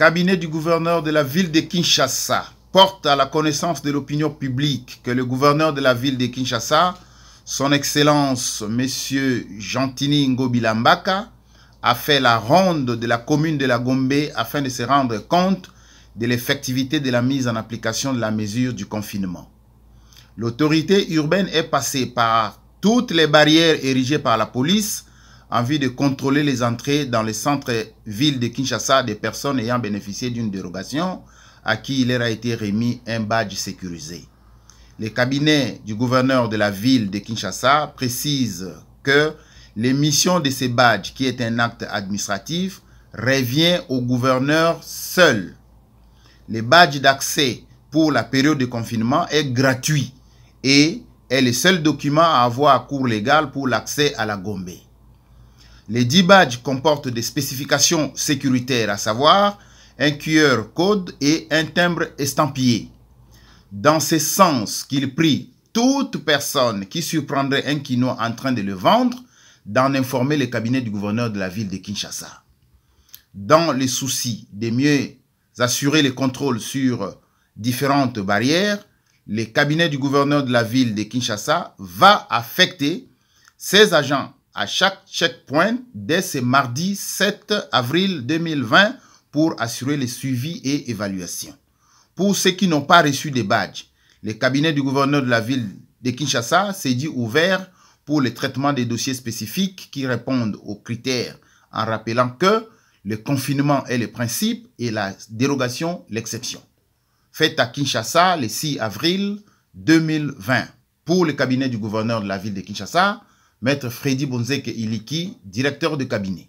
cabinet du gouverneur de la ville de Kinshasa porte à la connaissance de l'opinion publique que le gouverneur de la ville de Kinshasa, son Excellence Monsieur Gentini Ngobilambaka, a fait la ronde de la commune de la Gombe afin de se rendre compte de l'effectivité de la mise en application de la mesure du confinement. L'autorité urbaine est passée par toutes les barrières érigées par la police en vue de contrôler les entrées dans les centres-villes de Kinshasa des personnes ayant bénéficié d'une dérogation à qui il leur a été remis un badge sécurisé. Le cabinet du gouverneur de la ville de Kinshasa précise que l'émission de ces badges, qui est un acte administratif, revient au gouverneur seul. Les badges d'accès pour la période de confinement est gratuit et est le seul document à avoir à cours légal pour l'accès à la Gombe. Les 10 badges comportent des spécifications sécuritaires, à savoir un QR code et un timbre estampillé. Dans ce sens qu'il prie toute personne qui surprendrait un kino en train de le vendre d'en informer le cabinet du gouverneur de la ville de Kinshasa. Dans le souci de mieux assurer les contrôles sur différentes barrières, le cabinet du gouverneur de la ville de Kinshasa va affecter ses agents à chaque checkpoint dès ce mardi 7 avril 2020 pour assurer les suivis et évaluations. Pour ceux qui n'ont pas reçu des badges, le cabinet du gouverneur de la ville de Kinshasa s'est dit ouvert pour le traitement des dossiers spécifiques qui répondent aux critères en rappelant que le confinement est le principe et la dérogation l'exception. Fait à Kinshasa le 6 avril 2020. Pour le cabinet du gouverneur de la ville de Kinshasa, Maître Freddy Bonzek Iliki, directeur de cabinet.